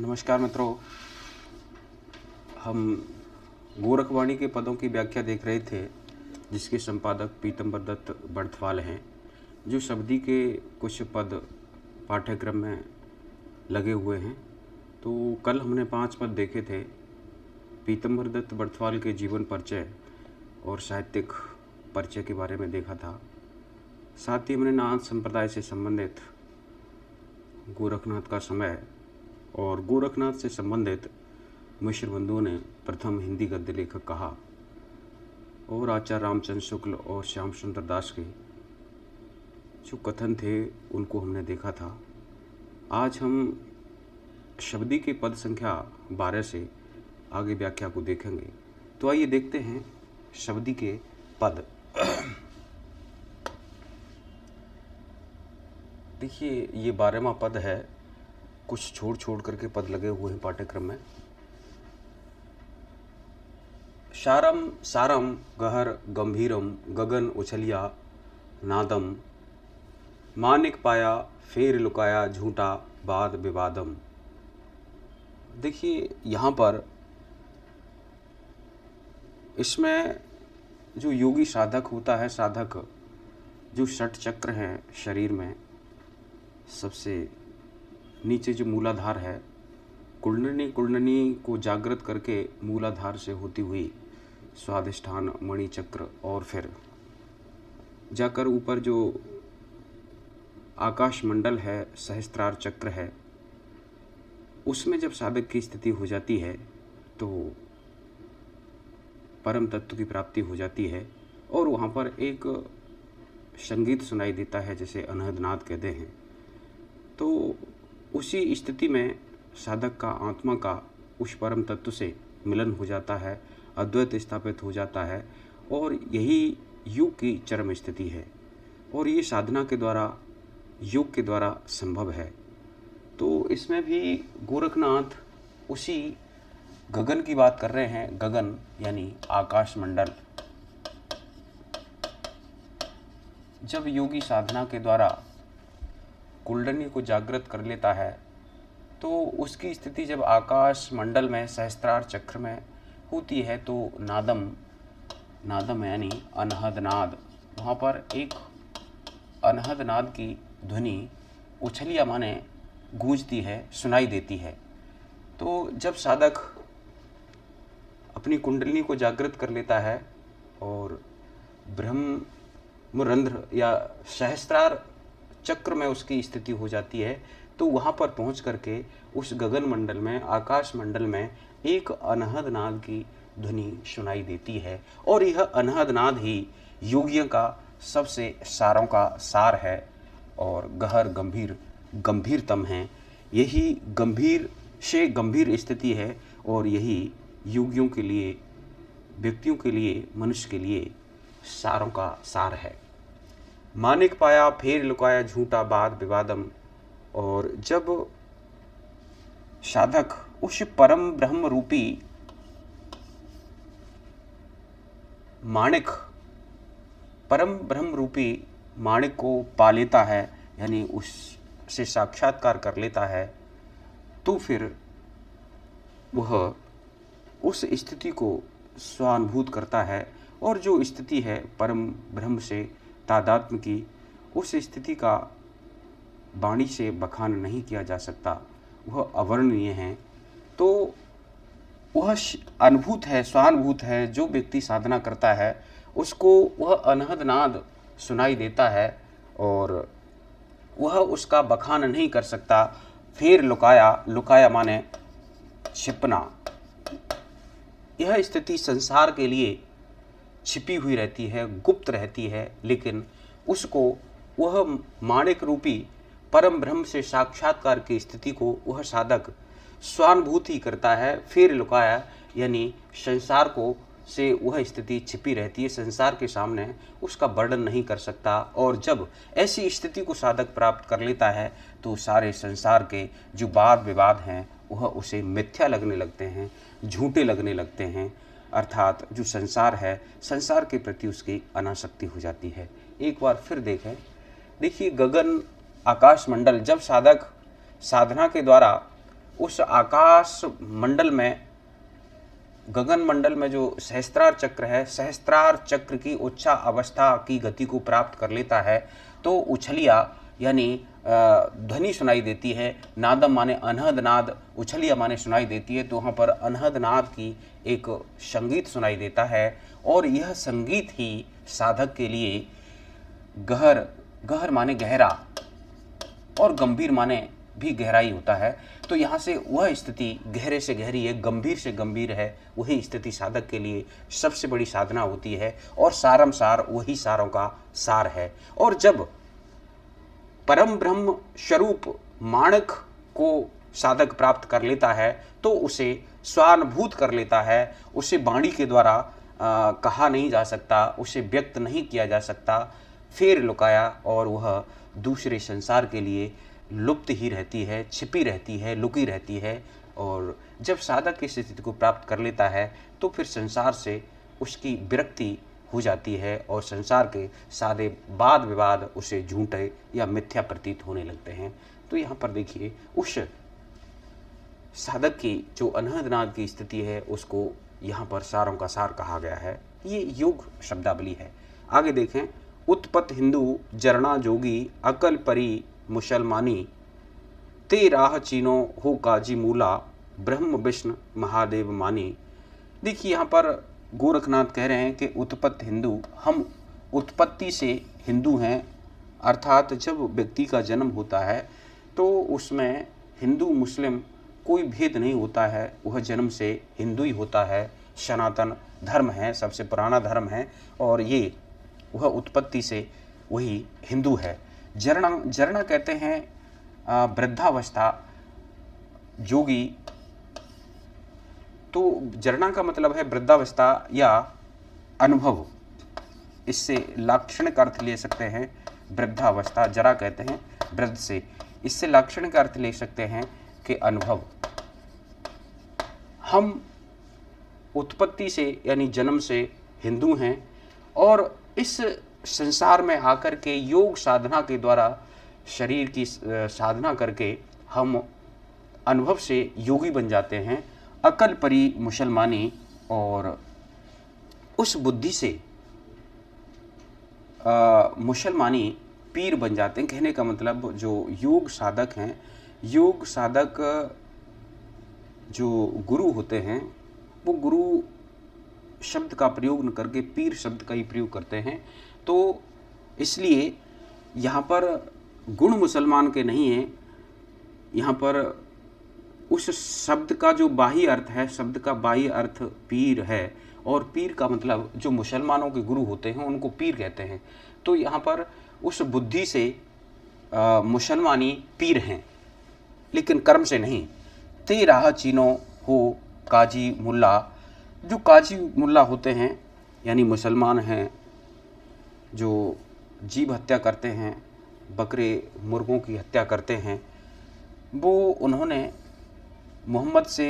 नमस्कार मित्रों हम गोरखवाणी के पदों की व्याख्या देख रहे थे जिसके संपादक पीतम्बर दत्त बर्थवाल हैं जो शब्दी के कुछ पद पाठ्यक्रम में लगे हुए हैं तो कल हमने पांच पद देखे थे पीतम्बर दत्त बर्थवाल के जीवन परिचय और साहित्यिक परिचय के बारे में देखा था साथ ही हमने नाथ संप्रदाय से संबंधित गोरखनाथ का समय और गोरखनाथ से संबंधित मिश्र बंधुओं ने प्रथम हिंदी गद्य लेखक कहा और आचार्य रामचंद्र शुक्ल और श्याम सुंदर दास के जो कथन थे उनको हमने देखा था आज हम शब्दी के पद संख्या बारह से आगे व्याख्या को देखेंगे तो आइए देखते हैं शब्दी के पद देखिए ये बारहवा पद है कुछ छोड़ छोड़ करके पद लगे हुए हैं पाठ्यक्रम में शारम सारम गहर गंभीरम गगन उछलिया नादम मानिक पाया फेर लुकाया झूठा बाद विवादम देखिए यहाँ पर इसमें जो योगी साधक होता है साधक जो षट चक्र हैं शरीर में सबसे नीचे जो मूलाधार है कुंडनी कुंडनी को जागृत करके मूलाधार से होती हुई स्वादिष्ठान मणिचक्र और फिर जाकर ऊपर जो आकाश मंडल है सहस्त्रार चक्र है उसमें जब साधक की स्थिति हो जाती है तो परम तत्व की प्राप्ति हो जाती है और वहाँ पर एक संगीत सुनाई देता है जैसे अनहदनाथ कहते हैं तो उसी स्थिति में साधक का आत्मा का उस परम तत्व से मिलन हो जाता है अद्वैत स्थापित हो जाता है और यही योग की चरम स्थिति है और ये साधना के द्वारा योग के द्वारा संभव है तो इसमें भी गोरखनाथ उसी गगन की बात कर रहे हैं गगन यानी आकाश मंडल जब योगी साधना के द्वारा कुंडली को जागृत कर लेता है तो उसकी स्थिति जब आकाश मंडल में सहस्त्रार चक्र में होती है तो नादम नादम यानी अनहद नाद वहाँ पर एक अनहद नाद की ध्वनि उछलिया माने गूंजती है सुनाई देती है तो जब साधक अपनी कुंडली को जागृत कर लेता है और ब्रह्म रंध्र या सहस्त्रार चक्र में उसकी स्थिति हो जाती है तो वहाँ पर पहुँच करके उस गगन मंडल में आकाश मंडल में एक अनहद नाद की ध्वनि सुनाई देती है और यह अनहद नाद ही योगियों का सबसे सारों का सार है और गहर गंभीर गंभीरतम है यही गंभीर से गंभीर स्थिति है और यही योगियों के लिए व्यक्तियों के लिए मनुष्य के लिए सारों का सार है मानिक पाया फेर लुकाया झूठा बाद विवादम और जब साधक उस परम ब्रह्म रूपी माणिक परम ब्रह्म रूपी माणिक को पा लेता है यानी उससे साक्षात्कार कर लेता है तो फिर वह उस स्थिति को स्वानुभूत करता है और जो स्थिति है परम ब्रह्म से तादात्म की उस स्थिति का वाणी से बखान नहीं किया जा सकता वह अवर्णनीय है तो वह अनुभूत है स्वानुभूत है जो व्यक्ति साधना करता है उसको वह अनहद नाद सुनाई देता है और वह उसका बखान नहीं कर सकता फिर लुकाया लुकाया माने छिपना यह स्थिति संसार के लिए छिपी हुई रहती है गुप्त रहती है लेकिन उसको वह माणिक रूपी परम ब्रह्म से साक्षात्कार की स्थिति को वह साधक स्वानुभूति करता है फिर लुकाया यानी संसार को से वह स्थिति छिपी रहती है संसार के सामने उसका वर्णन नहीं कर सकता और जब ऐसी स्थिति को साधक प्राप्त कर लेता है तो सारे संसार के जो वाद विवाद हैं वह उसे मिथ्या लगने लगते हैं झूठे लगने लगते हैं अर्थात जो संसार है संसार के प्रति उसकी अनाशक्ति हो जाती है एक बार फिर देखें देखिए गगन आकाश मंडल जब साधक साधना के द्वारा उस आकाश मंडल में गगन मंडल में जो सहस्त्रार चक्र है सहस्त्रार चक्र की उच्चा अवस्था की गति को प्राप्त कर लेता है तो उछलिया यानी ध्वनि सुनाई देती है नादम माने अनहद नाद उछलिया माने सुनाई देती है तो वहाँ पर अनहद नाद की एक संगीत सुनाई देता है और यह संगीत ही साधक के लिए गहर गहर माने गहरा और गंभीर माने भी गहराई होता है तो यहाँ से वह स्थिति गहरे से गहरी है गंभीर से गंभीर है वही स्थिति साधक के लिए सबसे बड़ी साधना होती है और सारम सार वही सारों का सार है और जब परम ब्रह्म स्वरूप माणक को साधक प्राप्त कर लेता है तो उसे स्वानुभूत कर लेता है उसे बाणी के द्वारा आ, कहा नहीं जा सकता उसे व्यक्त नहीं किया जा सकता फिर लुकाया और वह दूसरे संसार के लिए लुप्त ही रहती है छिपी रहती है लुकी रहती है और जब साधक इस स्थिति को प्राप्त कर लेता है तो फिर संसार से उसकी विरक्ति हो जाती है और संसार के सारे वाद विवाद उसे झूठे या मिथ्या प्रतीत होने लगते हैं तो यहाँ पर देखिए उस साधक की जो अनहदनाद की स्थिति है उसको यहाँ पर सारों का सार कहा गया है ये योग शब्दावली है आगे देखें उत्पत हिंदू जरणा जोगी अकल परी मुसलमानी ते राह चीनो हो काजी मूला ब्रह्म विष्णु महादेव मानी देखिए यहाँ पर गोरखनाथ कह रहे हैं कि उत्पत्त हिंदू हम उत्पत्ति से हिंदू हैं अर्थात जब व्यक्ति का जन्म होता है तो उसमें हिंदू मुस्लिम कोई भेद नहीं होता है वह जन्म से हिंदू ही होता है सनातन धर्म है सबसे पुराना धर्म है और ये वह उत्पत्ति से वही हिंदू है जरणा जरणा कहते हैं वृद्धावस्था जोगी तो जरना का मतलब है वृद्धावस्था या अनुभव इससे लाक्षण का अर्थ ले सकते हैं वृद्धावस्था जरा कहते हैं वृद्ध से इससे लाक्षण का अर्थ ले सकते हैं कि अनुभव हम उत्पत्ति से यानी जन्म से हिंदू हैं और इस संसार में आकर के योग साधना के द्वारा शरीर की साधना करके हम अनुभव से योगी बन जाते हैं अकल परी मुसलमानी और उस बुद्धि से मुसलमानी पीर बन जाते हैं कहने का मतलब जो योग साधक हैं योग साधक जो गुरु होते हैं वो गुरु शब्द का प्रयोग न करके पीर शब्द का ही प्रयोग करते हैं तो इसलिए यहाँ पर गुण मुसलमान के नहीं हैं यहाँ पर उस शब्द का जो बाह्य अर्थ है शब्द का बाह्य अर्थ पीर है और पीर का मतलब जो मुसलमानों के गुरु होते हैं उनको पीर कहते हैं तो यहाँ पर उस बुद्धि से मुसलमानी पीर हैं लेकिन कर्म से नहीं ते राह चीनो हो काजी मुल्ला जो काजी मुल्ला होते हैं यानी मुसलमान हैं जो जीव हत्या करते हैं बकरे मुर्गों की हत्या करते हैं वो उन्होंने मोहम्मद से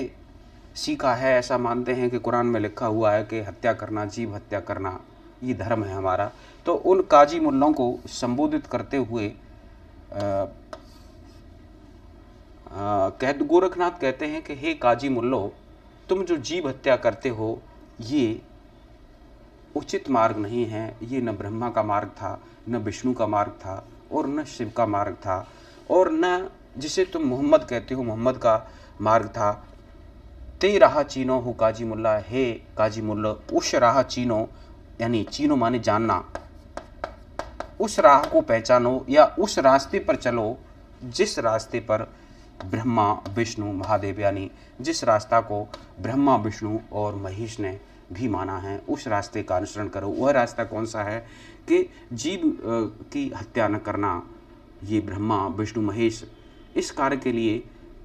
सीखा है ऐसा मानते हैं कि कुरान में लिखा हुआ है कि हत्या करना जीव हत्या करना ये धर्म है हमारा तो उन काजी मुल्लों को संबोधित करते हुए कह गोरखनाथ कहते हैं कि हे काजी मुल्लो तुम जो जीव हत्या करते हो ये उचित मार्ग नहीं है ये न ब्रह्मा का मार्ग था न विष्णु का मार्ग था और न शिव का मार्ग था और न जिसे तुम मोहम्मद कहते हो मोहम्मद का मार्ग था ते रहा चीनो हो काजी मुल्ला हे काजी मुल्ला उस राह चीनो यानी चीनो माने जानना उस राह को पहचानो या उस रास्ते पर चलो जिस रास्ते पर ब्रह्मा विष्णु महादेव यानी जिस रास्ता को ब्रह्मा विष्णु और महेश ने भी माना है उस रास्ते का अनुसरण करो वह रास्ता कौन सा है कि जीव की हत्या न करना ये ब्रह्मा विष्णु महेश इस कार्य के लिए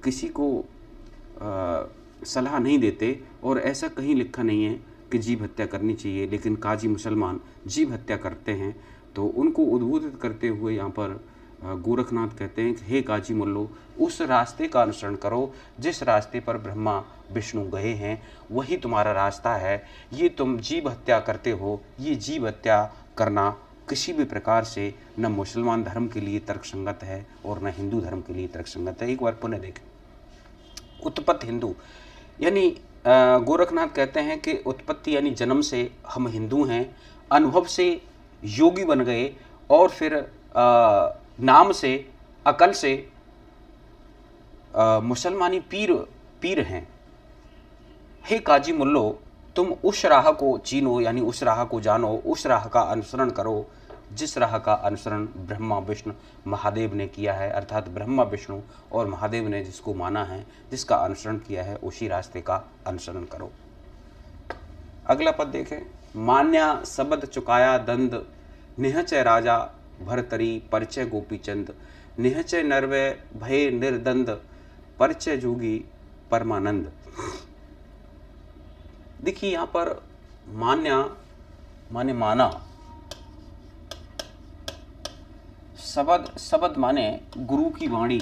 किसी को सलाह नहीं देते और ऐसा कहीं लिखा नहीं है कि जीव हत्या करनी चाहिए लेकिन काजी मुसलमान जीव हत्या करते हैं तो उनको उद्बोधित करते हुए यहाँ पर गोरखनाथ कहते हैं कि हे काजी मुल्लो उस रास्ते का अनुसरण करो जिस रास्ते पर ब्रह्मा विष्णु गए हैं वही तुम्हारा रास्ता है ये तुम जीव हत्या करते हो ये जीव हत्या करना किसी भी प्रकार से न मुसलमान धर्म के लिए तर्कसंगत है और न हिंदू धर्म के लिए तर्कसंगत है एक बार पुनः देखें उत्पत्त हिंदू यानी गोरखनाथ कहते हैं कि उत्पत्ति यानी जन्म से हम हिंदू हैं अनुभव से योगी बन गए और फिर आ, नाम से अकल से मुसलमानी पीर पीर हैं हे काजी मुल्लो तुम उस राह को चीनो यानी उस राह को जानो उस राह का अनुसरण करो जिस राह का अनुसरण ब्रह्मा विष्णु महादेव ने किया है अर्थात ब्रह्मा विष्णु और महादेव ने जिसको माना है जिसका अनुसरण किया है उसी रास्ते का अनुसरण करो अगला पद देखें मान्या शब्द चुकाया दंद निहचय राजा भरतरी परिचय गोपीचंद निहचय नर्वय भय निर्दंद परिचय जोगी परमानंद देखिए यहाँ पर मान्या माने माना शबद शबद माने गुरु की वाणी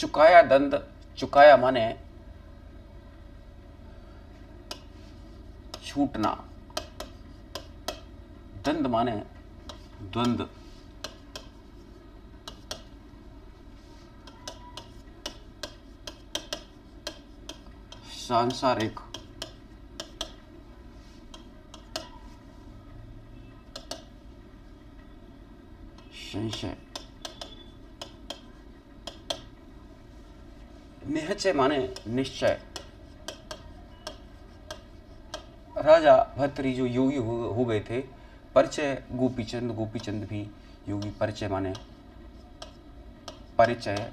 चुकाया दंड चुकाया माने छूटना दंद माने द्वंद्व सांसारिक संशय माने निश्चय राजा भत्री जो योगी हो गए थे परिचय गोपीचंद गोपीचंद भी योगी परिचय माने परिचय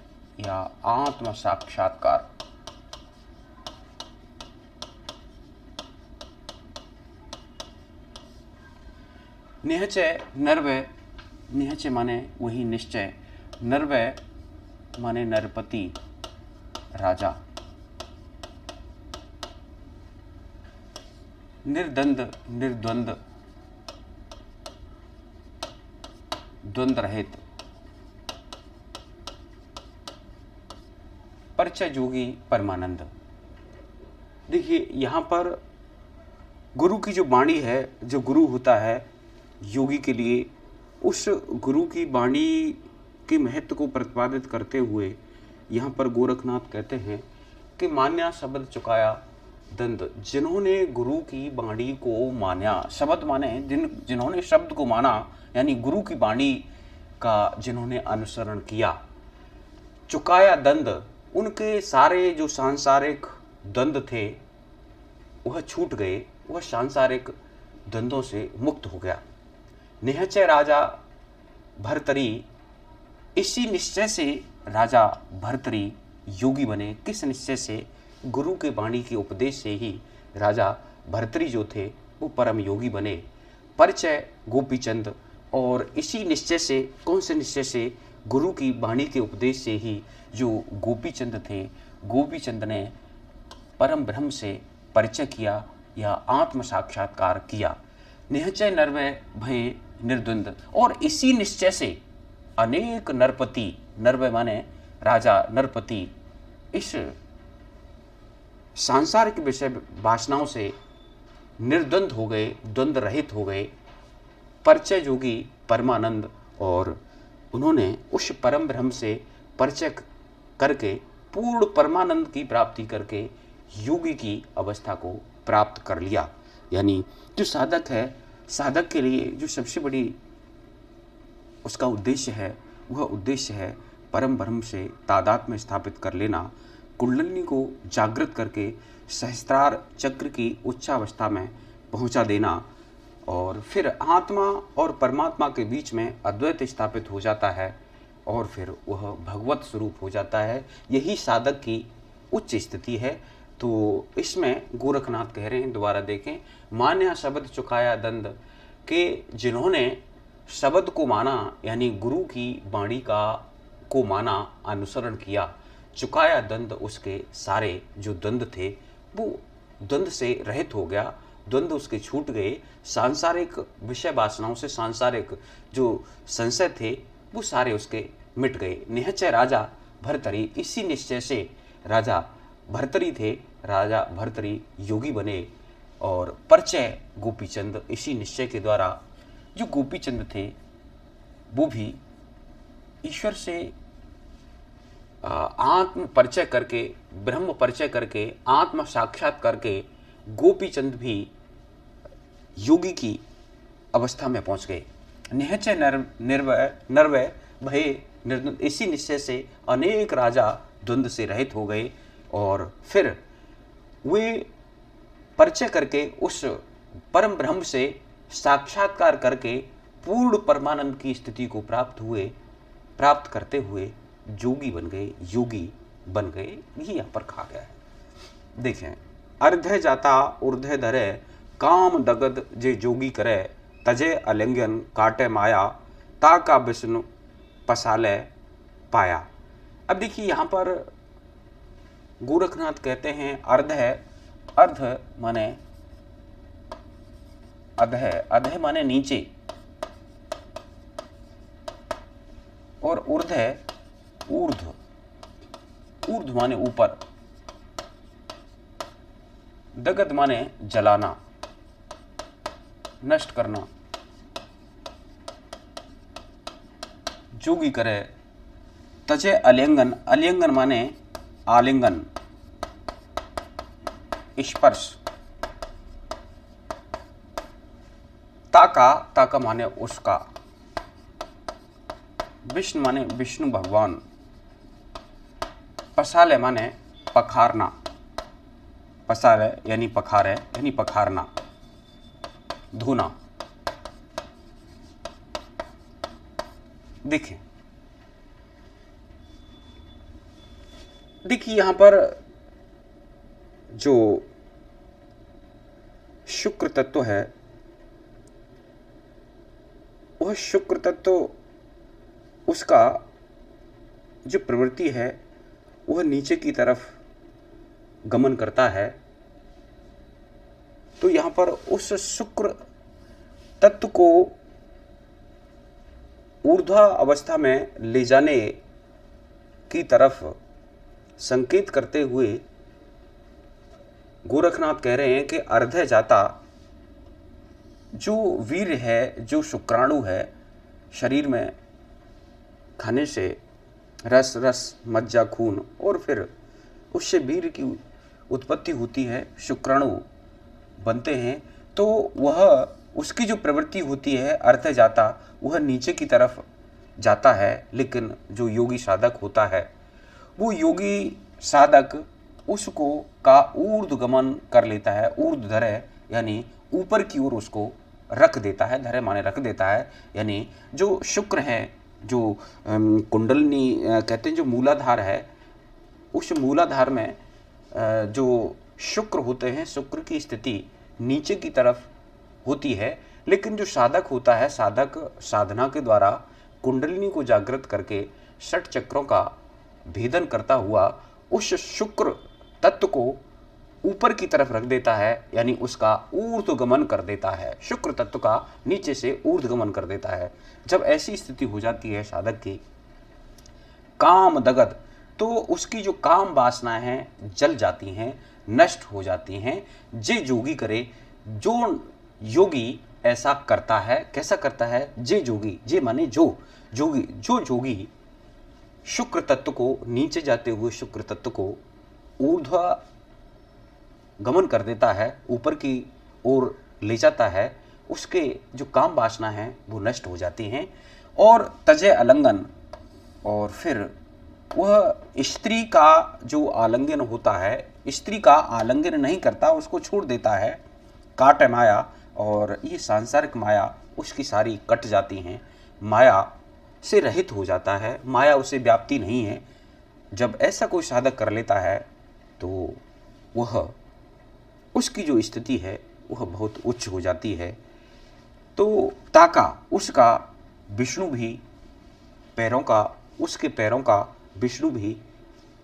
या आत्म साक्षात्कार निहचय नरवय निहचय माने वही निश्चय नरवय माने नरपति राजा निर्द्वंद निर्द्वंद द्वंद रहित परिचय जोगी परमानंद देखिए यहाँ पर गुरु की जो वाणी है जो गुरु होता है योगी के लिए उस गुरु की वाणी के महत्व को प्रतिपादित करते हुए यहाँ पर गोरखनाथ कहते हैं कि मान्या शब्द चुकाया दंद जिन्होंने गुरु की वाणी को मान्या शब्द माने जिन जिन्होंने शब्द को माना यानी गुरु की वाणी का जिन्होंने अनुसरण किया चुकाया दंद उनके सारे जो सांसारिक दंद थे वह छूट गए वह सांसारिक दंदों से मुक्त हो गया निहचय राजा भरतरी इसी निश्चय से राजा भरतरी योगी बने किस निश्चय से गुरु के वाणी के उपदेश से ही राजा भरतरी जो थे वो परम योगी बने परिचय गोपीचंद और इसी निश्चय से कौन से निश्चय से गुरु की वाणी के उपदेश से ही जो गोपीचंद थे गोपीचंद ने परम ब्रह्म से परिचय किया या आत्म साक्षात्कार किया निहचय नरवय भय निर्द्वंद और इसी निश्चय से अनेक नरपति नरव माने राजा नरपति इस सांसारिक विषय भाषणाओं से निर्द्वंद हो गए द्वंद्व रहित हो गए परिचय जोगी परमानंद और उन्होंने उस परम ब्रह्म से परिचय करके पूर्ण परमानंद की प्राप्ति करके योगी की अवस्था को प्राप्त कर लिया यानी जो साधक है साधक के लिए जो सबसे बड़ी उसका उद्देश्य है वह उद्देश्य है परम ब्रह्म से तादाद में स्थापित कर लेना कुंडलिनी को जागृत करके सहस्त्रार चक्र की उच्चावस्था में पहुंचा देना और फिर आत्मा और परमात्मा के बीच में अद्वैत स्थापित हो जाता है और फिर वह भगवत स्वरूप हो जाता है यही साधक की उच्च स्थिति है तो इसमें गोरखनाथ कह रहे हैं दोबारा देखें मान्या शब्द चुकाया दंद के जिन्होंने शब्द को माना यानी गुरु की बाणी का को माना अनुसरण किया चुकाया दंद उसके सारे जो द्वंद थे वो द्वंद से रहित हो गया द्वंद उसके छूट गए सांसारिक विषय वासनाओं से सांसारिक जो संशय थे वो सारे उसके मिट गए निहचय राजा भरतरी इसी निश्चय से राजा भरतरी थे राजा भरतरी योगी बने और परचय गोपीचंद इसी निश्चय के द्वारा जो गोपीचंद थे वो भी ईश्वर से आत्म परिचय करके ब्रह्म परिचय करके आत्म साक्षात करके गोपीचंद भी योगी की अवस्था में पहुंच गए निहचय निर्वय नर्वय भय निर्द्वंद इसी निश्चय से अनेक राजा द्वंद्व से रहित हो गए और फिर वे परिचय करके उस परम ब्रह्म से साक्षात्कार करके पूर्ण परमानंद की स्थिति को प्राप्त हुए प्राप्त करते हुए जोगी बन गए योगी बन गए ये यहाँ पर कहा गया है देखें अर्ध जाता ऊर्ध धरे काम दगद जे जोगी करे तजे अलिंगन काटे माया ता का विष्णु पसाले पाया अब देखिए यहाँ पर गोरखनाथ कहते हैं अर्ध है अर्ध माने अध है अध है माने नीचे और ऊर्ध है ऊर्ध ऊर्ध माने ऊपर दगद माने जलाना नष्ट करना जोगी करे तजे अलिंगन अलिंगन माने आलिंगन स्पर्श ताका ताका माने उसका विष्णु माने विष्णु भगवान पसाले माने पखारना पसाले यानी पखार है यानी पखारना धूना देखें देखिए यहाँ पर जो शुक्र तत्व है वह शुक्र तत्व उसका जो प्रवृत्ति है वह नीचे की तरफ गमन करता है तो यहाँ पर उस शुक्र तत्व को ऊर्ध्वा अवस्था में ले जाने की तरफ संकेत करते हुए गोरखनाथ कह रहे हैं कि अर्ध जाता जो वीर है जो शुक्राणु है शरीर में खाने से रस रस मज्जा खून और फिर उससे वीर की उत्पत्ति होती है शुक्राणु बनते हैं तो वह उसकी जो प्रवृत्ति होती है अर्थ जाता वह नीचे की तरफ जाता है लेकिन जो योगी साधक होता है वो योगी साधक उसको का ऊर्धगमन कर लेता है ऊर्ध्वधर यानी ऊपर की ओर उसको रख देता है धैर्य माने रख देता है यानी जो शुक्र है जो कुंडलनी कहते हैं जो मूलाधार है उस मूलाधार में जो शुक्र होते हैं शुक्र की स्थिति नीचे की तरफ होती है लेकिन जो साधक होता है साधक साधना के द्वारा कुंडलिनी को जागृत करके षट चक्रों का भेदन करता हुआ उस शुक्र तत्व को ऊपर की तरफ रख देता है यानी उसका ऊर्ध्वगमन कर देता है शुक्र तत्व का नीचे से ऊर्ध्वगमन कर देता है जब ऐसी स्थिति हो जाती है साधक की काम दगद तो उसकी जो काम वासना हैं जल जाती हैं नष्ट हो जाती हैं जे जोगी करे जो योगी ऐसा करता है कैसा करता है जे जोगी जे माने जो जोगी जो जोगी शुक्र तत्व को नीचे जाते हुए शुक्र तत्व को ऊर्ध् गमन कर देता है ऊपर की ओर ले जाता है उसके जो काम वासना है वो नष्ट हो जाती हैं और तजय अलंगन और फिर वह स्त्री का जो आलिंगन होता है स्त्री का आलिंगन नहीं करता उसको छोड़ देता है काट माया और ये सांसारिक माया उसकी सारी कट जाती हैं माया से रहित हो जाता है माया उसे व्याप्ति नहीं है जब ऐसा कोई साधक कर लेता है तो वह उसकी जो स्थिति है वह बहुत उच्च हो जाती है तो ताका उसका विष्णु भी पैरों का उसके पैरों का विष्णु भी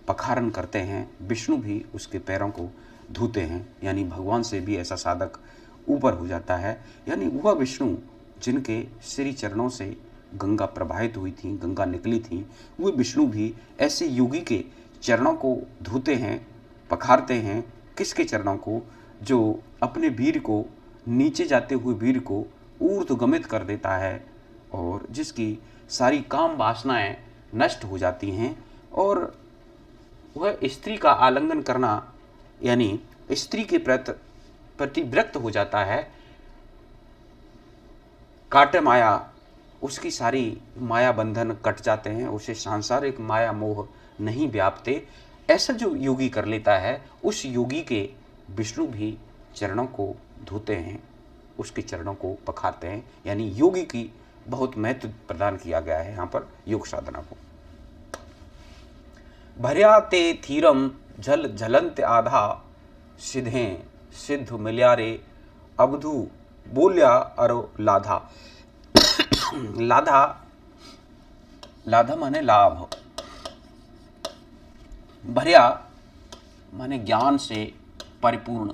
पखारण करते हैं विष्णु भी उसके पैरों को धोते हैं यानी भगवान से भी ऐसा साधक ऊपर हो जाता है यानी वह विष्णु जिनके श्री चरणों से गंगा प्रवाहित हुई थी गंगा निकली थी वे विष्णु भी ऐसे योगी के चरणों को धोते हैं पखारते हैं किसके चरणों को जो अपने वीर को नीचे जाते हुए वीर को ऊर्धगमित कर देता है और जिसकी सारी काम वासनाएँ नष्ट हो जाती हैं और वह स्त्री का आलंगन करना यानी स्त्री के प्रति प्रतिव्रक्त हो जाता है काटमाया उसकी सारी माया बंधन कट जाते हैं उसे सांसारिक माया मोह नहीं व्यापते ऐसा जो योगी कर लेता है उस योगी के विष्णु भी चरणों को धोते हैं उसके चरणों को पखारते हैं यानी योगी की बहुत महत्व प्रदान किया गया है यहाँ पर योग साधना को भरिया ते थीरम जल झलंत आधा सिद्धे सिद्ध मिल्यारे अवधु बोल्या अरो लाधा लाधा लाधा माने लाभ भरिया माने ज्ञान से परिपूर्ण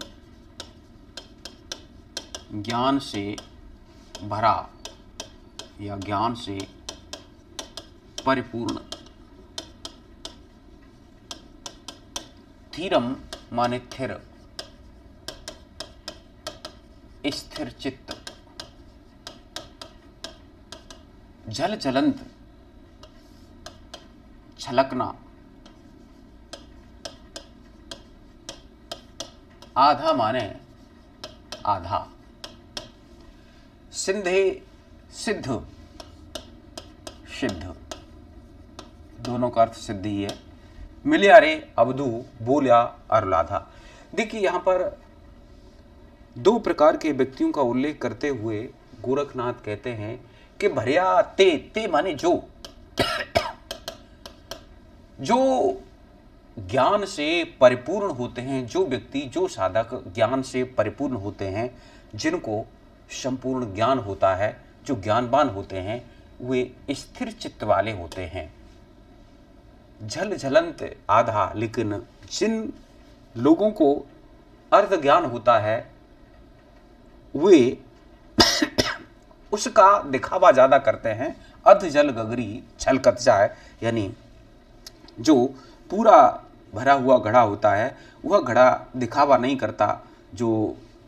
ज्ञान से भरा या ज्ञान से परिपूर्ण धीरम माने थिर स्थिर चित्त जल जलंत छलकना आधा माने आधा सिंधे सिद्ध सिद्ध दोनों का अर्थ सिद्ध ही है मिलिया रे अबदू बोलिया अरुलाधा देखिए यहां पर दो प्रकार के व्यक्तियों का उल्लेख करते हुए गोरखनाथ कहते हैं कि भरिया ते ते माने जो जो ज्ञान से परिपूर्ण होते हैं जो व्यक्ति जो साधक ज्ञान से परिपूर्ण होते हैं जिनको संपूर्ण ज्ञान होता है जो ज्ञानवान होते हैं वे स्थिर चित्त वाले होते हैं झल झलंत आधा लेकिन जिन लोगों को अर्ध ज्ञान होता है वे उसका दिखावा ज़्यादा करते हैं अध जल गगरी छलकत जाए यानी जो पूरा भरा हुआ घड़ा होता है वह घड़ा दिखावा नहीं करता जो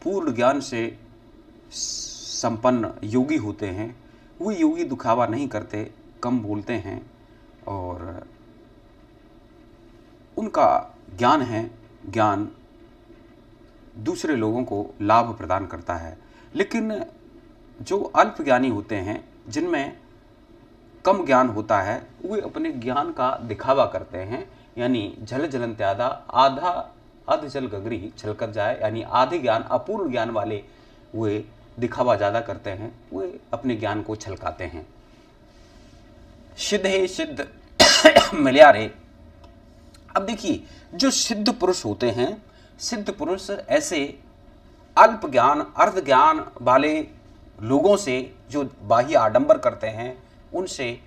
पूर्ण ज्ञान से संपन्न योगी होते हैं वो योगी दुखावा नहीं करते कम बोलते हैं और उनका ज्ञान है ज्ञान दूसरे लोगों को लाभ प्रदान करता है लेकिन जो अल्प ज्ञानी होते हैं जिनमें कम ज्ञान होता है वे अपने ज्ञान का दिखावा करते हैं यानी झल जलन त्यादा आधा अध जल गगरी छलकत जाए यानी आधे ज्ञान अपूर्ण ज्ञान वाले वे दिखावा ज़्यादा करते हैं वे अपने ज्ञान को छलकाते हैं सिद्ध हे सिद्ध मिलियारे अब देखिए जो सिद्ध पुरुष होते हैं सिद्ध पुरुष ऐसे अल्प ज्ञान अर्ध ज्ञान वाले लोगों से जो बाह्य आडंबर करते हैं उनसे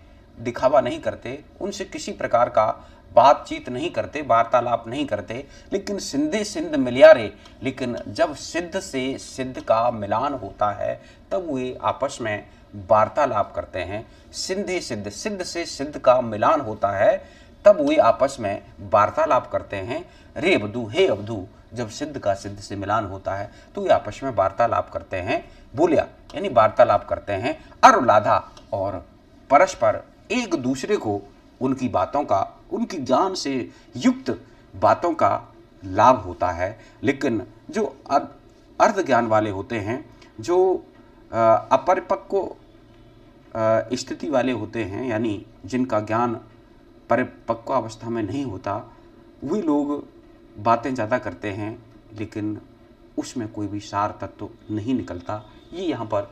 दिखावा नहीं करते उनसे किसी प्रकार का बातचीत नहीं करते वार्तालाप नहीं करते लेकिन सिंधे सिंध मिलियारे लेकिन जब सिद्ध से सिद्ध का मिलान होता है तब वे आपस में वार्तालाप करते हैं सिंधे सिद्ध सिद्ध से सिद्ध का मिलान होता है तब वे आपस में वार्तालाप करते हैं रे अब्दू हे अब्दू जब सिद्ध का सिद्ध से मिलान होता है तो वे आपस में वार्तालाप करते हैं बोलिया यानी वार्तालाप करते हैं अरुलाधा और परस्पर एक दूसरे को उनकी बातों का उनकी ज्ञान से युक्त बातों का लाभ होता है लेकिन जो अर्ध ज्ञान वाले होते हैं जो अपरिपक्व स्थिति वाले होते हैं यानी जिनका ज्ञान परिपक्व अवस्था में नहीं होता वे लोग बातें ज़्यादा करते हैं लेकिन उसमें कोई भी सार तत्व तो नहीं निकलता ये यहाँ पर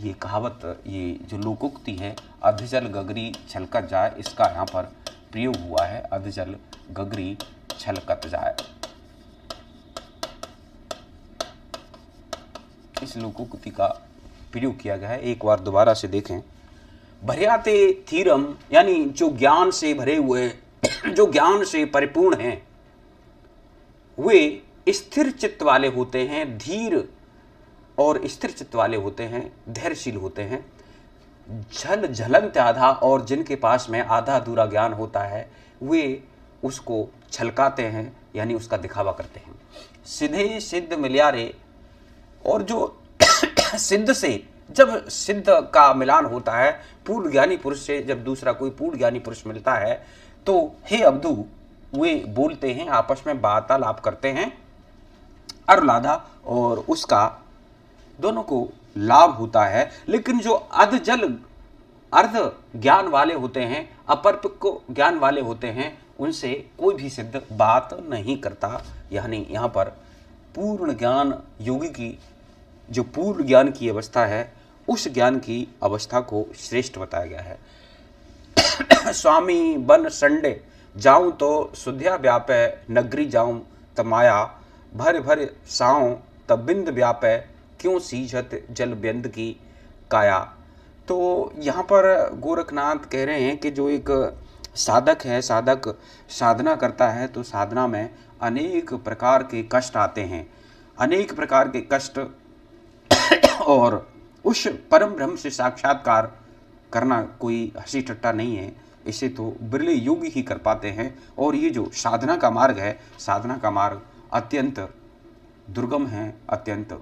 ये कहावत ये जो लोकोक्ति है अधजल गगरी छलकत जाए इसका यहाँ पर प्रयोग हुआ है अधजल गगरी छलकत जाए इस लोकोक्ति का प्रयोग किया गया है एक बार दोबारा से देखें भरियाते थीरम यानी जो ज्ञान से भरे हुए जो ज्ञान से परिपूर्ण हैं वे स्थिर चित्त वाले होते हैं धीर और स्थिर चित्त वाले होते हैं धैर्यशील होते हैं झल झलन आधा और जिनके पास में आधा अधूरा ज्ञान होता है वे उसको छलकाते हैं यानी उसका दिखावा करते हैं सीधे सिद्ध मिलियारे और जो सिद्ध से जब सिद्ध का मिलान होता है पूर्ण ज्ञानी पुरुष से जब दूसरा कोई पूर्ण ज्ञानी पुरुष मिलता है तो हे अब्दू वे बोलते हैं आपस में वार्तालाप करते हैं अरुलाधा और उसका दोनों को लाभ होता है लेकिन जो अध जल अर्ध ज्ञान वाले होते हैं अपर्प ज्ञान वाले होते हैं उनसे कोई भी सिद्ध बात नहीं करता यानी यहाँ पर पूर्ण ज्ञान योगी की जो पूर्ण ज्ञान की अवस्था है उस ज्ञान की अवस्था को श्रेष्ठ बताया गया है स्वामी बन संडे जाऊं तो सुध्या व्याप नगरी जाऊं तमाया भर भर साओं तब बिंद व्यापय क्यों सीझत जल बिंद की काया तो यहाँ पर गोरखनाथ कह रहे हैं कि जो एक साधक है साधक साधना करता है तो साधना में अनेक प्रकार के कष्ट आते हैं अनेक प्रकार के कष्ट और उस परम ब्रह्म से साक्षात्कार करना कोई हंसी ठट्टा नहीं है इसे तो बिरले योगी ही कर पाते हैं और ये जो साधना का मार्ग है साधना का मार्ग अत्यंत दुर्गम हैं अत्यंत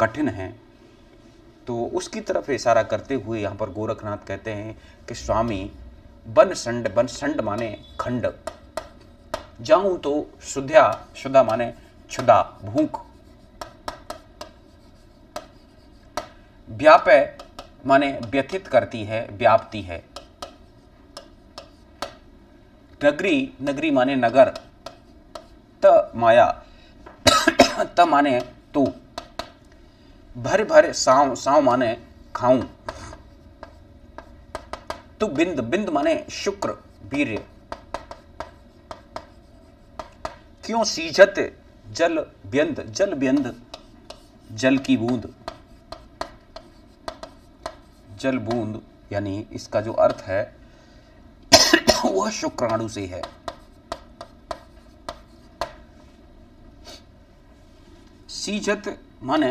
कठिन हैं तो उसकी तरफ इशारा करते हुए यहाँ पर गोरखनाथ कहते हैं कि स्वामी बन संड बन संड माने खंड जाऊं तो सुध्या सुधा माने छुदा भूख व्याप माने व्यथित करती है व्यापती है नगरी नगरी माने नगर त माया त माने तू भर भर साव साव माने खाऊं तू बिंद बिंद माने शुक्र वीर क्यों सीझत जल व्यंद जल व्यंद जल की बूंद जल बूंद यानी इसका जो अर्थ है वह शुक्राणु से है सीजत मन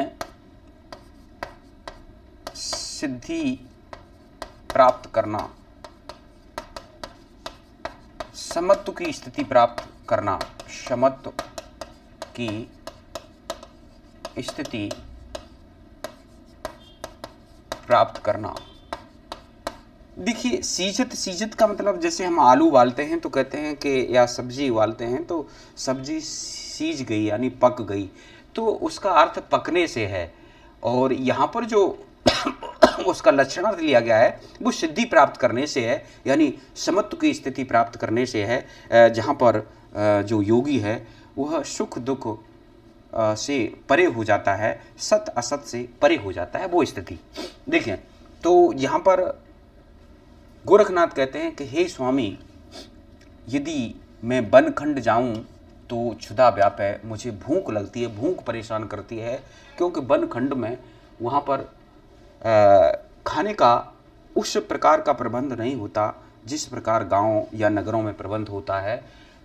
सिद्धि प्राप्त करना समत्व की स्थिति प्राप्त करना समत्व की स्थिति प्राप्त करना देखिए सीजत सीजत का मतलब जैसे हम आलू उबालते हैं तो कहते हैं कि या सब्जी उबालते हैं तो सब्जी सीज गई यानी पक गई तो उसका अर्थ पकने से है और यहाँ पर जो उसका लक्षणार्थ लिया गया है वो सिद्धि प्राप्त करने से है यानी समत्व की स्थिति प्राप्त करने से है जहाँ पर जो योगी है वह सुख दुख से परे हो जाता है सत असत से परे हो जाता है वो स्थिति देखें तो यहाँ पर गोरखनाथ कहते हैं कि हे स्वामी यदि मैं बनखंड जाऊं तो क्षुदा व्याप है मुझे भूख लगती है भूख परेशान करती है क्योंकि वन खंड में वहाँ पर आ, खाने का उस प्रकार का प्रबंध नहीं होता जिस प्रकार गाँव या नगरों में प्रबंध होता है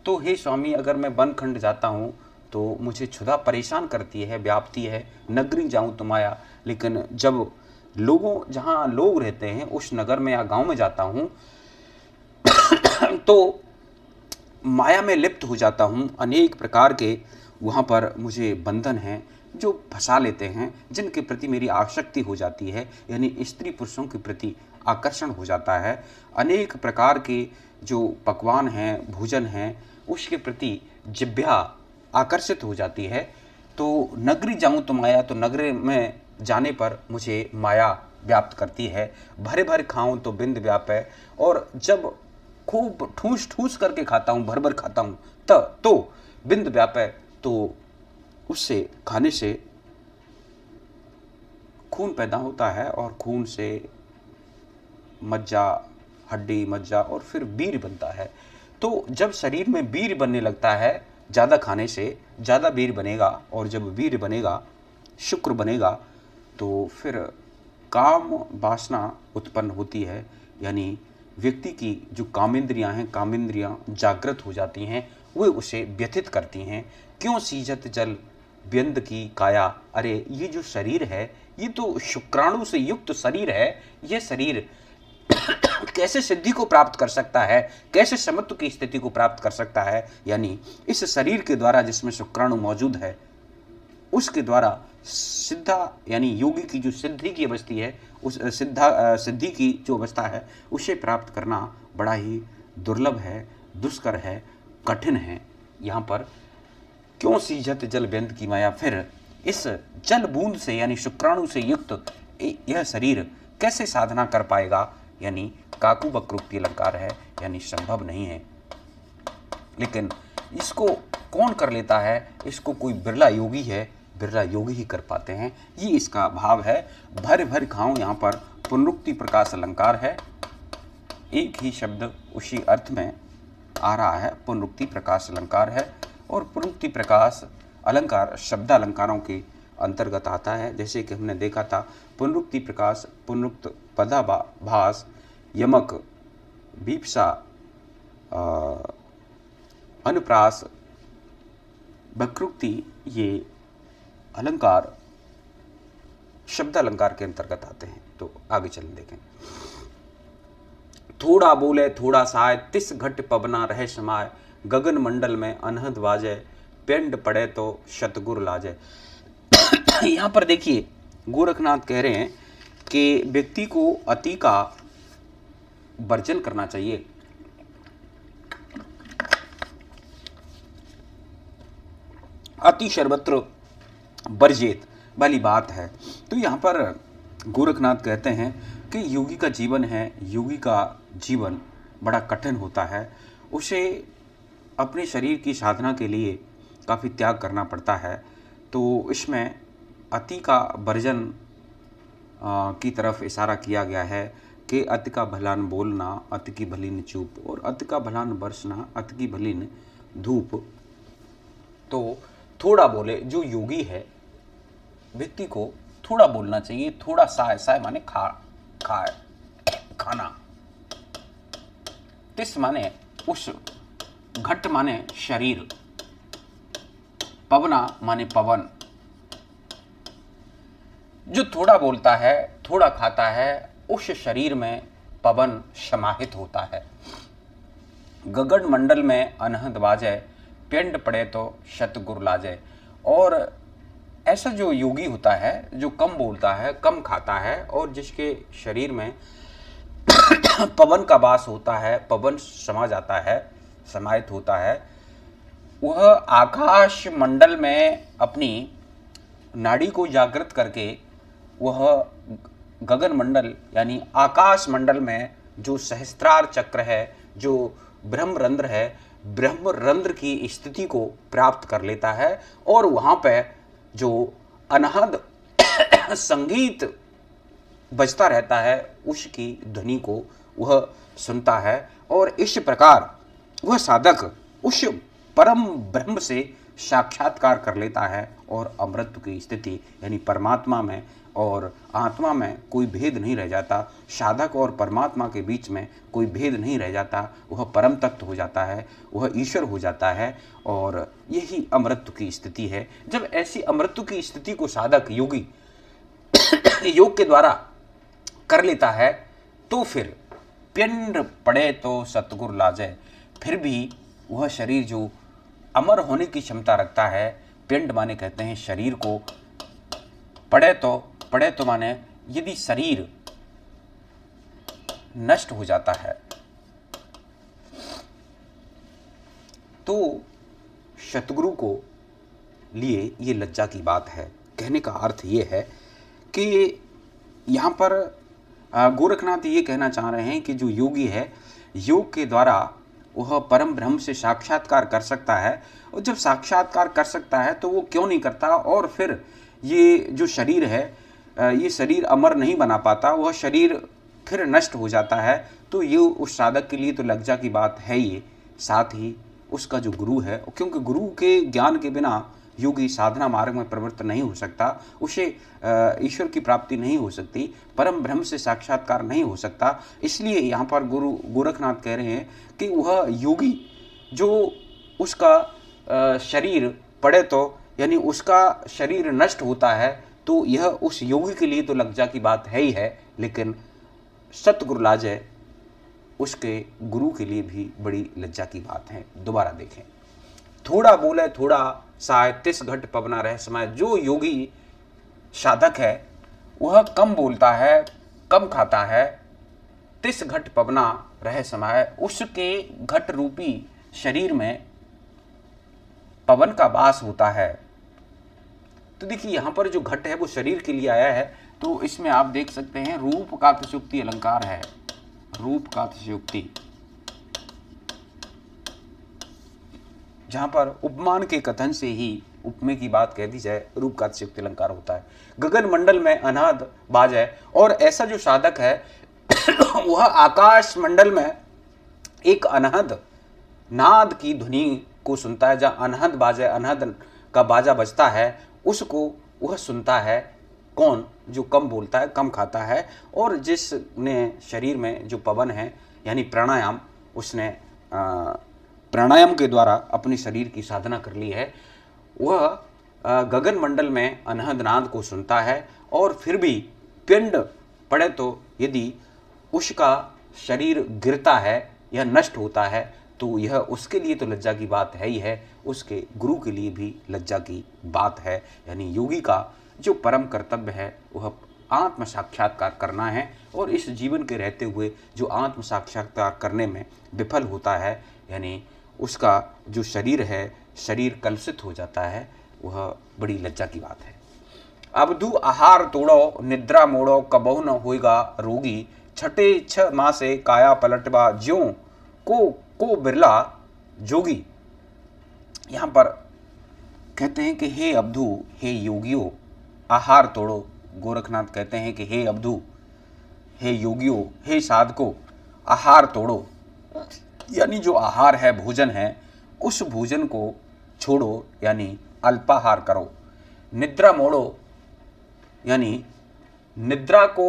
तो हे स्वामी अगर मैं वन खंड जाता हूँ तो मुझे क्षुदा परेशान करती है व्यापती है नगरी जाऊँ तुम्हारा तो लेकिन जब लोगों जहाँ लोग रहते हैं उस नगर में या गाँव में जाता हूँ तो माया में लिप्त हो जाता हूँ अनेक प्रकार के वहाँ पर मुझे बंधन हैं जो फंसा लेते हैं जिनके प्रति मेरी आसक्ति हो जाती है यानी स्त्री पुरुषों के प्रति आकर्षण हो जाता है अनेक प्रकार के जो पकवान हैं भोजन हैं उसके प्रति जिभ्या आकर्षित हो जाती है तो नगरी जाऊँ तो माया तो नगर में जाने पर मुझे माया व्याप्त करती है भरे भरे खाऊं तो बिंद व्याप है और जब खूब ठूस ठूस करके खाता हूँ भर भर खाता हूँ त तो बिंद व्यापय तो उससे खाने से खून पैदा होता है और खून से मज्जा हड्डी मज्जा और फिर बीर बनता है तो जब शरीर में बीर बनने लगता है ज़्यादा खाने से ज़्यादा बीर बनेगा और जब वीर बनेगा शुक्र बनेगा तो फिर काम वासना उत्पन्न होती है यानी व्यक्ति की जो कामेंद्रियाँ हैं कामेंद्रियाँ जागृत हो जाती हैं वे उसे व्यथित करती हैं क्यों सीजत जल व्यंद की काया अरे ये जो शरीर है ये तो शुक्राणु से युक्त शरीर है यह शरीर कैसे सिद्धि को प्राप्त कर सकता है कैसे समत्व की स्थिति को प्राप्त कर सकता है यानी इस शरीर के द्वारा जिसमें शुक्राणु मौजूद है उसके द्वारा सिद्धा यानी योगी की जो सिद्धि की अवस्थी है उस सिद्धा सिद्धि की जो अवस्था है उसे प्राप्त करना बड़ा ही दुर्लभ है दुष्कर है कठिन है यहाँ पर क्यों सीझत जल व्यंत की माया फिर इस जल बूंद से यानी शुक्राणु से युक्त यह शरीर कैसे साधना कर पाएगा यानी काकू की अलंकार है यानी संभव नहीं है लेकिन इसको कौन कर लेता है इसको कोई बिरला योगी है बिरला योगी ही कर पाते हैं ये इसका भाव है भर भर खाओ यहाँ पर पुनरुक्ति प्रकाश अलंकार है एक ही शब्द उसी अर्थ में आ रहा है पुनरुक्ति प्रकाश अलंकार है और पुनरुक्ति प्रकाश अलंकार शब्द अलंकारों के अंतर्गत आता है जैसे कि हमने देखा था पुनरुक्ति प्रकाश पुनरुक्त भास यमक भीपसा अनुप्रास भक्रुक्ति ये अलंकार शब्द अलंकार के अंतर्गत आते हैं तो आगे चलें देखें थोड़ा बोले थोड़ा साय तिस घट पबना रह समाय गगन मंडल में अनहद वाजे पेंड पड़े तो शतगुर लाजे यहाँ पर देखिए गोरखनाथ कह रहे हैं कि व्यक्ति को अति का वर्जन करना चाहिए अति सर्वत्र बरजेत वाली बात है तो यहाँ पर गोरखनाथ कहते हैं कि योगी का जीवन है योगी का जीवन बड़ा कठिन होता है उसे अपने शरीर की साधना के लिए काफ़ी त्याग करना पड़ता है तो इसमें अति का वर्जन की तरफ इशारा किया गया है कि अति का भलान बोलना अति की भलीन चूप और अति का भलान बरसना अति की भलीन धूप तो थोड़ा बोले जो योगी है व्यक्ति को थोड़ा बोलना चाहिए थोड़ा सा ऐसा माने खा खा खाना तिस माने उस घट माने शरीर पवना माने पवन जो थोड़ा बोलता है थोड़ा खाता है उस शरीर में पवन समाहित होता है गगन मंडल में अनहद बाजे पेंड पड़े तो शतगुर लाजे और ऐसा जो योगी होता है जो कम बोलता है कम खाता है और जिसके शरीर में पवन का वास होता है पवन समा जाता है समाहित होता है वह आकाश मंडल में अपनी नाड़ी को जागृत करके वह गगन मंडल यानी आकाश मंडल में जो सहस्त्रार चक्र है जो ब्रह्म रंध्र है ब्रह्म रंध्र की स्थिति को प्राप्त कर लेता है और वहाँ पर जो अनहद संगीत बजता रहता है उसकी ध्वनि को वह सुनता है और इस प्रकार वह साधक उस परम ब्रह्म से साक्षात्कार कर लेता है और अमृत की स्थिति यानी परमात्मा में और आत्मा में कोई भेद नहीं रह जाता साधक और परमात्मा के बीच में कोई भेद नहीं रह जाता वह परम तत्व हो जाता है वह ईश्वर हो जाता है और यही अमृत की स्थिति है जब ऐसी अमृत्व की स्थिति को साधक योगी योग के द्वारा कर लेता है तो फिर पिंड पड़े तो सतगुर लाजय फिर भी वह शरीर जो अमर होने की क्षमता रखता है पिंड माने कहते हैं शरीर को पड़े तो पड़े तो माने यदि शरीर नष्ट हो जाता है तो शतगुरु को लिए ये लज्जा की बात है कहने का अर्थ ये है कि यहाँ पर गोरखनाथ ये कहना चाह रहे हैं कि जो योगी है योग के द्वारा वह परम ब्रह्म से साक्षात्कार कर सकता है और जब साक्षात्कार कर सकता है तो वो क्यों नहीं करता और फिर ये जो शरीर है ये शरीर अमर नहीं बना पाता वह शरीर फिर नष्ट हो जाता है तो ये उस साधक के लिए तो लज्जा की बात है ये साथ ही उसका जो गुरु है क्योंकि गुरु के ज्ञान के बिना योगी साधना मार्ग में प्रवृत्त नहीं हो सकता उसे ईश्वर की प्राप्ति नहीं हो सकती परम ब्रह्म से साक्षात्कार नहीं हो सकता इसलिए यहाँ पर गुरु गोरखनाथ कह रहे हैं कि वह योगी जो उसका शरीर पड़े तो यानी उसका शरीर नष्ट होता है तो यह उस योगी के लिए तो लज्जा की बात है ही है लेकिन सतगुरु लाजय उसके गुरु के लिए भी बड़ी लज्जा की बात है दोबारा देखें थोड़ा बोले थोड़ा तिस घट पवना रह समय जो योगी साधक है वह कम बोलता है कम खाता है तिस घट पवना रह समय उसके घट रूपी शरीर में पवन का वास होता है तो देखिए यहाँ पर जो घट है वो शरीर के लिए आया है तो इसमें आप देख सकते हैं रूप का अलंकार है रूप का कातुक्ति जहाँ पर उपमान के कथन से ही उपमे की बात कह दी जाए रूप का अलंकार होता है गगन मंडल में अनाद बाज है और ऐसा जो साधक है वह आकाश मंडल में एक अनहद नाद की ध्वनि को सुनता है जहाँ अनहद बाजे अनहद का बाजा बजता है उसको वह सुनता है कौन जो कम बोलता है कम खाता है और जिसने शरीर में जो पवन है यानी प्राणायाम उसने प्राणायाम के द्वारा अपने शरीर की साधना कर ली है वह गगन मंडल में अनहद नाद को सुनता है और फिर भी पिंड पड़े तो यदि उसका शरीर गिरता है या नष्ट होता है तो यह उसके लिए तो लज्जा की बात है ही है उसके गुरु के लिए भी लज्जा की बात है यानी योगी का जो परम कर्तव्य है वह आत्म साक्षात्कार करना है और इस जीवन के रहते हुए जो आत्म साक्षात्कार करने में विफल होता है यानी उसका जो शरीर है शरीर कलुषित हो जाता है वह बड़ी लज्जा की बात है अबधु आहार तोड़ो निद्रा मोड़ो कबहु न होएगा रोगी छठे छ माह से काया पलटवा ज्यो को को बिरला जोगी यहाँ पर कहते हैं कि हे अब्धू हे योगियो आहार तोड़ो गोरखनाथ कहते हैं कि हे अब्धू हे योगियो हे साधको आहार तोड़ो यानी जो आहार है भोजन है उस भोजन को छोड़ो यानी अल्पाहार करो निद्रा मोड़ो यानी निद्रा को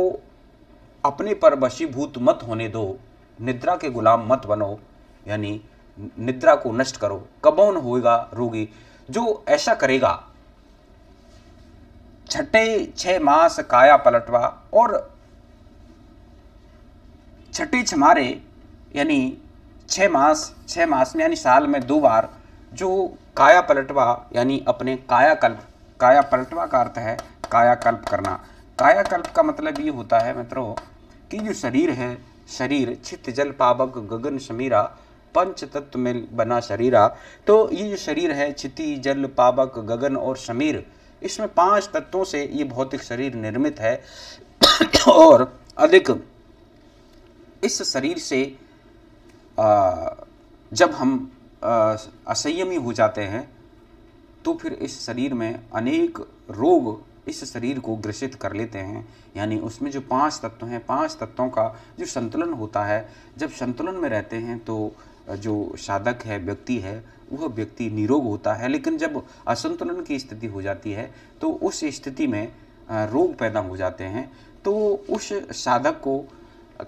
अपने पर वशीभूत मत होने दो निद्रा के गुलाम मत बनो यानी निद्रा को नष्ट करो कबौन होएगा रोगी जो ऐसा करेगा छठे छह मास काया पलटवा और छठे छमारे यानी छ मास छ मास में यानी साल में दो बार जो काया पलटवा यानी अपने कायाकल्प काया पलटवा का अर्थ है कायाकल्प करना कायाकल्प का मतलब ये होता है मित्रों कि जो शरीर है शरीर छित जल पावक गगन समीरा पंच तत्व में बना शरीरा तो ये जो शरीर है क्षिति जल पावक गगन और समीर इसमें पांच तत्वों से ये भौतिक शरीर निर्मित है और अधिक इस शरीर से जब हम असंयमी हो जाते हैं तो फिर इस शरीर में अनेक रोग इस शरीर को ग्रसित कर लेते हैं यानी उसमें जो पांच तत्व हैं पांच तत्वों का जो संतुलन होता है जब संतुलन में रहते हैं तो जो साधक है व्यक्ति है वह व्यक्ति निरोग होता है लेकिन जब असंतुलन की स्थिति हो जाती है तो उस स्थिति में रोग पैदा हो जाते हैं तो उस साधक को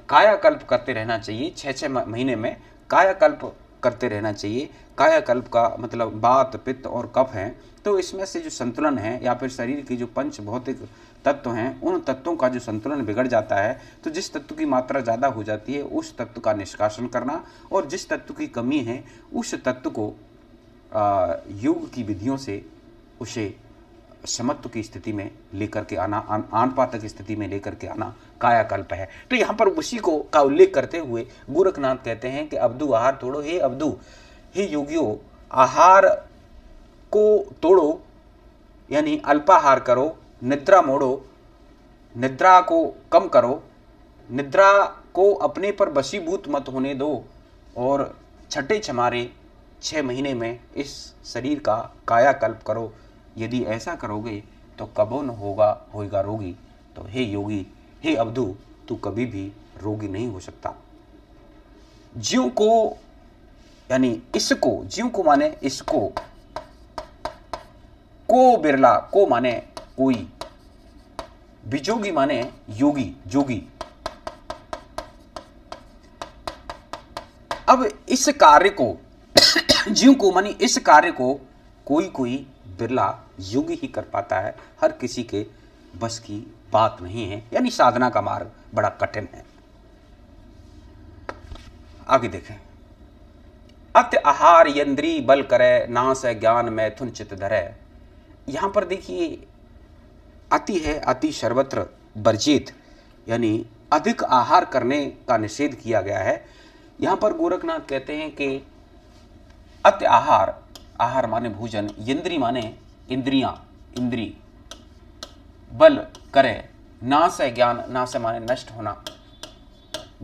कायाकल्प करते रहना चाहिए छः छः महीने में कायाकल्प करते रहना चाहिए कायाकल्प का मतलब बात पित्त और कफ हैं तो इसमें से जो संतुलन है या फिर शरीर की जो पंच भौतिक तत्व हैं उन तत्वों का जो संतुलन बिगड़ जाता है तो जिस तत्व की मात्रा ज़्यादा हो जाती है उस तत्व का निष्कासन करना और जिस तत्व की कमी है उस तत्व को योग की विधियों से उसे समत्व की स्थिति में लेकर के आना आन स्थिति में लेकर के आना कायाकल्प है तो यहाँ पर उसी को का उल्लेख करते हुए गोरखनाथ कहते हैं कि अब्दू आहार तोड़ो हे अब्दू हे योगियों आहार को तोड़ो यानी अल्पाहार करो निद्रा मोड़ो निद्रा को कम करो निद्रा को अपने पर बसीभूत मत होने दो और छठे छमारे छः महीने में इस शरीर का कायाकल्प करो यदि ऐसा करोगे तो कबो न होगा होएगा रोगी तो हे योगी हे अब्दु तू कभी भी रोगी नहीं हो सकता जीव को यानी इसको जीव को माने इसको को बिरला को माने कोई बिजोगी माने योगी जोगी अब इस कार्य को जीव को मानी इस कार्य को कोई कोई बिरला योगी ही कर पाता है हर किसी के बस की बात नहीं है यानी साधना का मार्ग बड़ा कठिन है आगे देखें अत्य आहार यंद्री बल करे नास ज्ञान मैथुन चित धरे यहां पर देखिए अति है अति सर्वत्र वर्जित यानी अधिक आहार करने का निषेध किया गया है यहाँ पर गोरखनाथ कहते हैं कि अति आहार आहार माने भोजन इंद्री माने इंद्रियां इंद्री बल करे नाश है ज्ञान नाश माने नष्ट होना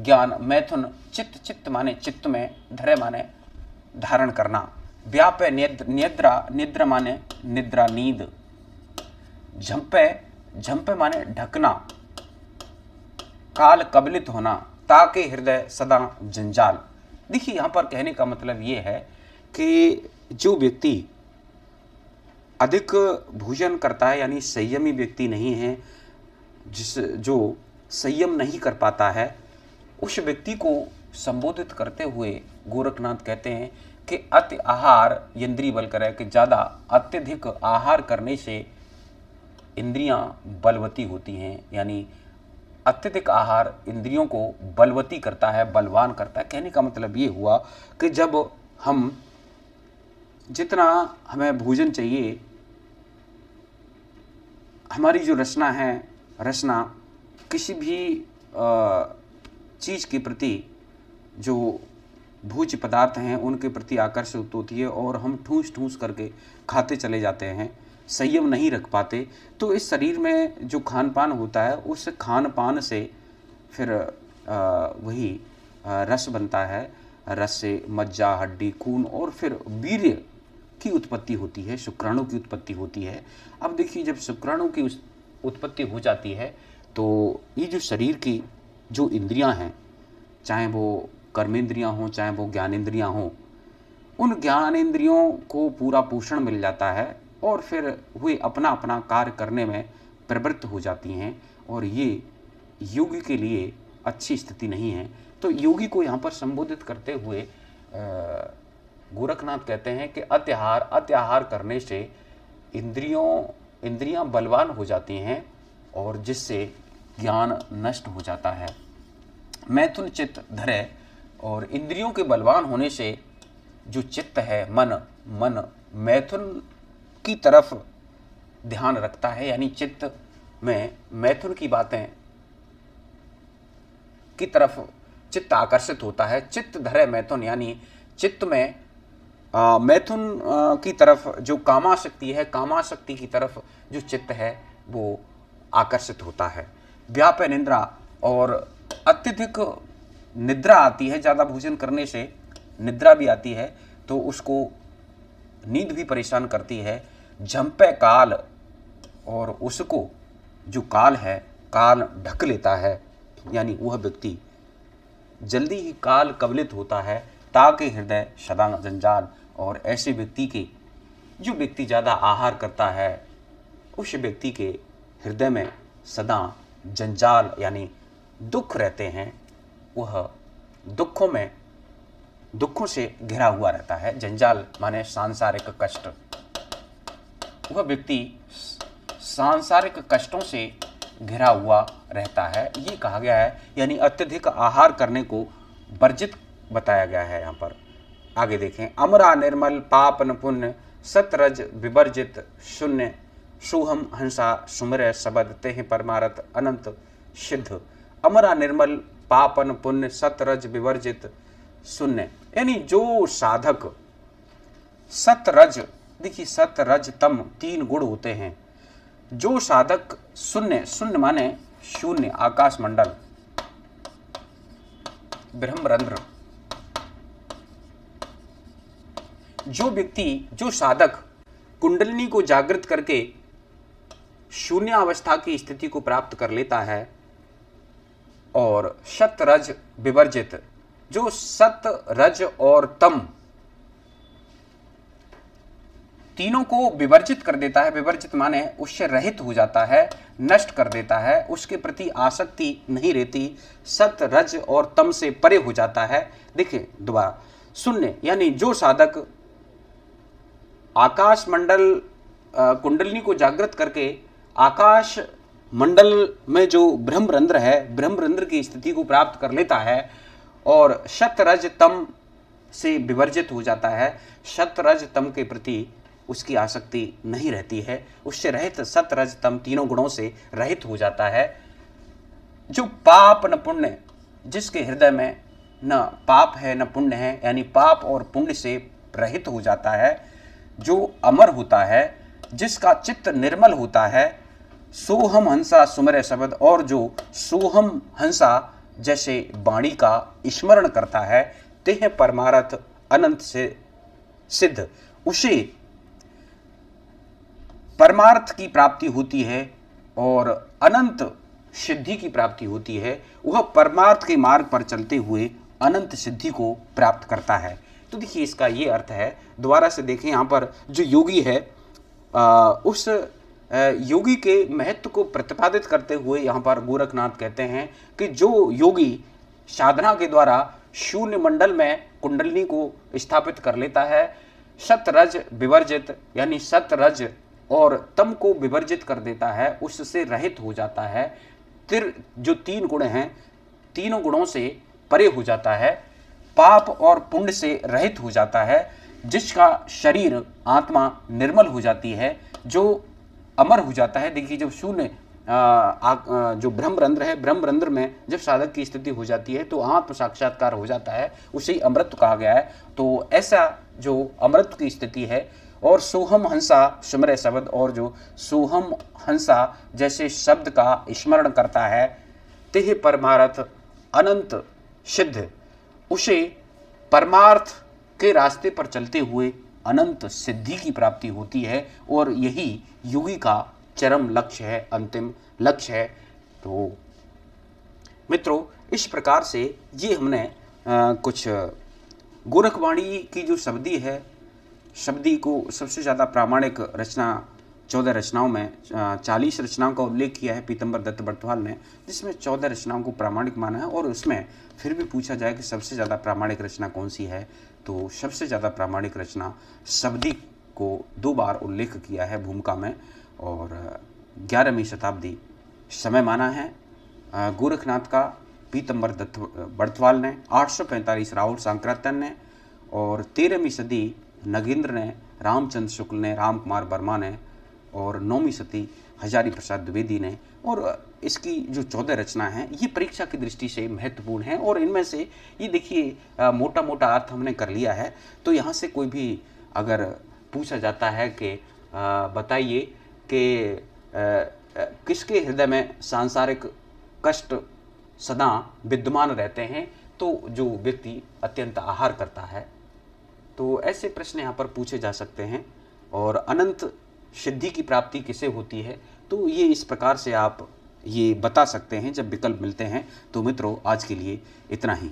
ज्ञान मैथुन चित्त चित्त माने चित्त में धरे माने धारण करना व्याप निद्रा निद्रा माने निद्रा नींद झंपे झंपे माने ढकना काल कबलित होना ताकि हृदय सदा जंजाल देखिए यहाँ पर कहने का मतलब ये है कि जो व्यक्ति अधिक भोजन करता है यानी संयमी व्यक्ति नहीं है जिस जो संयम नहीं कर पाता है उस व्यक्ति को संबोधित करते हुए गोरखनाथ कहते हैं कि अति आहार इंद्री बल करे कि ज़्यादा अत्यधिक आहार करने से इंद्रियां बलवती होती हैं यानी अत्यधिक आहार इंद्रियों को बलवती करता है बलवान करता है कहने का मतलब ये हुआ कि जब हम जितना हमें भोजन चाहिए हमारी जो रचना है रचना किसी भी चीज़ के प्रति जो भूज पदार्थ हैं उनके प्रति आकर्षित होती है और हम ठूस ठूस करके खाते चले जाते हैं संयम नहीं रख पाते तो इस शरीर में जो खान पान होता है उस खान पान से फिर वही रस बनता है रस से मज्जा हड्डी खून और फिर वीर्य की उत्पत्ति होती है शुक्राणु की उत्पत्ति होती है अब देखिए जब शुक्राणु की उत्पत्ति हो जाती है तो ये जो शरीर की जो इंद्रियां हैं चाहे वो कर्मेंद्रियां हों चाहे वो ज्ञानेंद्रियां हों उन ज्ञानेंद्रियों को पूरा पोषण मिल जाता है और फिर वे अपना अपना कार्य करने में प्रवृत्त हो जाती हैं और ये योगी के लिए अच्छी स्थिति नहीं है तो योगी को यहाँ पर संबोधित करते हुए गोरखनाथ कहते हैं कि अत्याहार अत्याहार करने से इंद्रियों इंद्रियां बलवान हो जाती हैं और जिससे ज्ञान नष्ट हो जाता है मैथुन चित्त धरे और इंद्रियों के बलवान होने से जो चित्त है मन मन मैथुन की तरफ ध्यान रखता है यानी चित्त में मैथुन की बातें की तरफ चित्त आकर्षित होता है चित्त धरे मैथुन यानी चित्त में आ, मैथुन आ, की तरफ जो कामाशक्ति है कामाशक्ति की तरफ जो चित्त है वो आकर्षित होता है व्याप निद्रा और अत्यधिक निद्रा आती है ज़्यादा भोजन करने से निद्रा भी आती है तो उसको नींद भी परेशान करती है जम्पे काल और उसको जो काल है काल ढक लेता है यानी वह व्यक्ति जल्दी ही काल कबलित होता है ताकि हृदय सदा जंजाल और ऐसे व्यक्ति के जो व्यक्ति ज़्यादा आहार करता है उस व्यक्ति के हृदय में सदा जंजाल यानी दुख रहते हैं वह दुखों में दुखों से घिरा हुआ रहता है जंजाल माने सांसारिक कष्ट वह व्यक्ति सांसारिक कष्टों से घिरा हुआ रहता है ये कहा गया है यानी अत्यधिक आहार करने को वर्जित बताया गया है यहाँ पर आगे देखें अमरा निर्मल पाप नपुण्य सतरज विवर्जित शून्य सुहम हंसा सुमर शबद तेह परमारत अनंत सिद्ध अमरा निर्मल पापन पुण्य सतरज विवर्जित शून्य यानी जो साधक सतरज देखिए सत रज तम तीन गुण होते हैं जो साधक शून्य शून्य माने शून्य आकाश मंडल ब्रह्मरंध्र जो व्यक्ति जो साधक कुंडलिनी को जागृत करके शून्य अवस्था की स्थिति को प्राप्त कर लेता है और शतरज विवर्जित जो सत रज और तम तीनों को विवर्जित कर देता है विवर्जित माने उससे रहित हो जाता है नष्ट कर देता है उसके प्रति आसक्ति नहीं रहती सत रज और तम से परे हो जाता है देखिए दोबारा शून्य यानी जो साधक आकाश मंडल कुंडलिनी को जागृत करके आकाश मंडल में जो ब्रह्मरंध्र है ब्रह्मरंध्र की स्थिति को प्राप्त कर लेता है और शतरज तम से विवर्जित हो जाता है शतरज तम के प्रति उसकी आसक्ति नहीं रहती है उससे रहित सत रज तम तीनों गुणों से रहित हो जाता है जो पाप न पुण्य जिसके हृदय में न पाप है न पुण्य है यानी पाप और पुण्य से रहित हो जाता है जो अमर होता है जिसका चित्त निर्मल होता है सोहम हंसा सुमर शब्द और जो सोहम हंसा जैसे बाणी का स्मरण करता है तेह परमारथ अनंत से सिद्ध उसे परमार्थ की प्राप्ति होती है और अनंत सिद्धि की प्राप्ति होती है वह परमार्थ के मार्ग पर चलते हुए अनंत सिद्धि को प्राप्त करता है तो देखिए इसका ये अर्थ है दोबारा से देखें यहाँ पर जो योगी है आ, उस योगी के महत्व को प्रतिपादित करते हुए यहाँ पर गोरखनाथ कहते हैं कि जो योगी साधना के द्वारा शून्य मंडल में कुंडलिनी को स्थापित कर लेता है सतरज विवर्जित यानी सतरज और तम को विवर्जित कर देता है उससे रहित हो जाता है तिर जो तीन गुण हैं तीनों गुणों से परे हो जाता है पाप और पुण्य से रहित हो जाता है जिसका शरीर आत्मा निर्मल हो जाती है जो अमर हो जाता है देखिए जब शून्य जो ब्रह्मरंध्र है ब्रह्मरंध्र में जब साधक की स्थिति हो जाती है तो आत्म साक्षात्कार हो जाता है उसे ही अमृत कहा गया है तो ऐसा जो अमृत की स्थिति है और सोहम हंसा सुमर शब्द और जो सोहम हंसा जैसे शब्द का स्मरण करता है तेह परमार्थ अनंत सिद्ध उसे परमार्थ के रास्ते पर चलते हुए अनंत सिद्धि की प्राप्ति होती है और यही युगी का चरम लक्ष्य है अंतिम लक्ष्य है तो मित्रों इस प्रकार से ये हमने आ, कुछ गोरखवाणी की जो शब्दी है शब्दी को सबसे ज़्यादा प्रामाणिक रचना चौदह रचनाओं में चालीस रचनाओं का उल्लेख किया है पीतम्बर दत्त बर्तवाल ने जिसमें चौदह रचनाओं को प्रामाणिक माना है और उसमें फिर भी पूछा जाए कि सबसे ज़्यादा प्रामाणिक रचना कौन सी है तो सबसे ज़्यादा प्रामाणिक रचना शब्दी को दो बार उल्लेख किया है भूमिका में और ग्यारहवीं शताब्दी समय माना है गोरखनाथ का पीतम्बर दत्त बर्तवाल ने पैंतालीस राहुल सांक्रातन ने और तेरहवीं सदी नगेंद्र ने रामचंद्र शुक्ल ने राम कुमार वर्मा ने और नौमी सती हजारी प्रसाद द्विवेदी ने और इसकी जो चौदह रचना है ये परीक्षा की दृष्टि से महत्वपूर्ण है और इनमें से ये देखिए मोटा मोटा अर्थ हमने कर लिया है तो यहाँ से कोई भी अगर पूछा जाता है कि बताइए कि किसके हृदय में सांसारिक कष्ट सदा विद्यमान रहते हैं तो जो व्यक्ति अत्यंत आहार करता है तो ऐसे प्रश्न यहाँ पर पूछे जा सकते हैं और अनंत सिद्धि की प्राप्ति किसे होती है तो ये इस प्रकार से आप ये बता सकते हैं जब विकल्प मिलते हैं तो मित्रों आज के लिए इतना ही